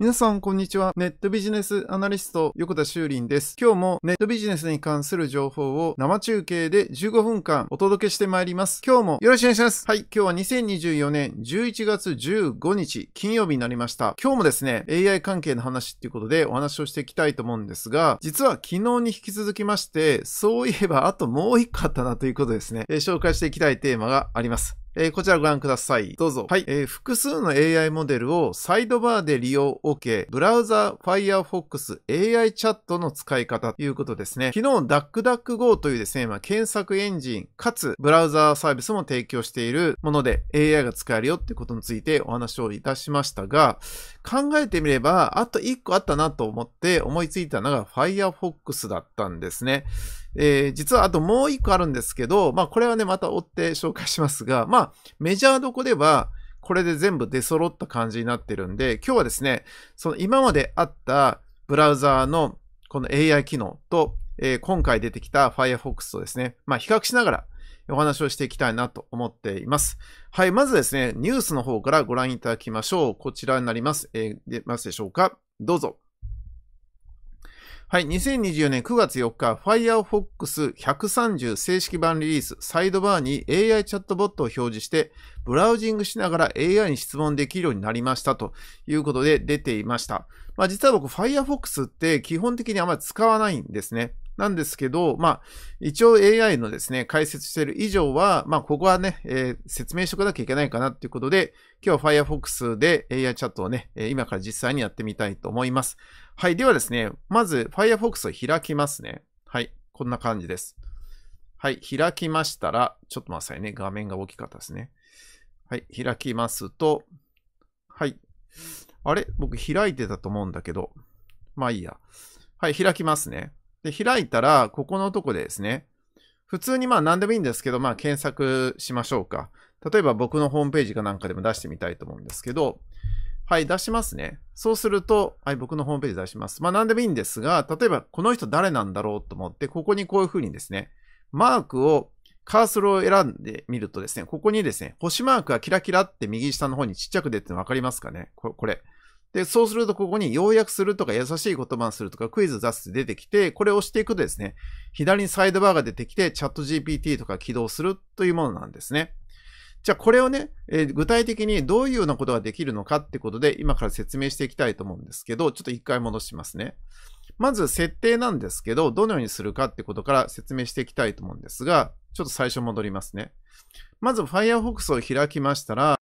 皆さん、こんにちは。ネットビジネスアナリスト、横田修林です。今日もネットビジネスに関する情報を生中継で15分間お届けしてまいります。今日もよろしくお願いします。はい、今日は2024年11月15日、金曜日になりました。今日もですね、AI 関係の話っていうことでお話をしていきたいと思うんですが、実は昨日に引き続きまして、そういえばあともう一個あったなということですね、え紹介していきたいテーマがあります。えー、こちらご覧ください。どうぞ。はい、えー、複数の AI モデルをサイドバーで利用 OK。ブラウザ Firefox AI チャットの使い方ということですね。昨日 DuckDuckGo というですね、まあ、検索エンジンかつブラウザーサービスも提供しているもので AI が使えるよってことについてお話をいたしましたが、考えてみればあと1個あったなと思って思いついたのが Firefox だったんですね。えー、実はあともう1個あるんですけど、まあこれはね、また追って紹介しますが、まあメジャーどこでは、これで全部出揃った感じになってるんで、今日はですね、その今まであったブラウザーのこの AI 機能と、えー、今回出てきた Firefox とですね、まあ比較しながらお話をしていきたいなと思っています。はい、まずですね、ニュースの方からご覧いただきましょう。こちらになります。えー、出ますでしょうかどうぞ。はい、2024年9月4日、Firefox 130正式版リリース、サイドバーに AI チャットボットを表示して、ブラウジングしながら AI に質問できるようになりましたということで出ていました。まあ実は僕 Firefox って基本的にあまり使わないんですね。なんですけど、まあ、一応 AI のですね、解説している以上は、まあ、ここはね、えー、説明しとかなきゃいけないかなっていうことで、今日は Firefox で AI チャットをね、今から実際にやってみたいと思います。はい。ではですね、まず Firefox を開きますね。はい。こんな感じです。はい。開きましたら、ちょっと待ってくださいね。画面が大きかったですね。はい。開きますと、はい。あれ僕開いてたと思うんだけど。まあいいや。はい。開きますね。で、開いたら、ここのとこでですね、普通にまあ何でもいいんですけど、まあ検索しましょうか。例えば僕のホームページかなんかでも出してみたいと思うんですけど、はい、出しますね。そうすると、はい、僕のホームページ出します。まあ何でもいいんですが、例えばこの人誰なんだろうと思って、ここにこういうふうにですね、マークを、カーソルを選んでみるとですね、ここにですね、星マークがキラキラって右下の方にちっちゃく出てるの分かりますかねここれで、そうするとここに要約するとか優しい言葉にするとかクイズ出すって出てきて、これを押していくとですね、左にサイドバーが出てきてチャット GPT とか起動するというものなんですね。じゃあこれをね、えー、具体的にどういうようなことができるのかってことで今から説明していきたいと思うんですけど、ちょっと一回戻しますね。まず設定なんですけど、どのようにするかってことから説明していきたいと思うんですが、ちょっと最初戻りますね。まず Firefox を開きましたら、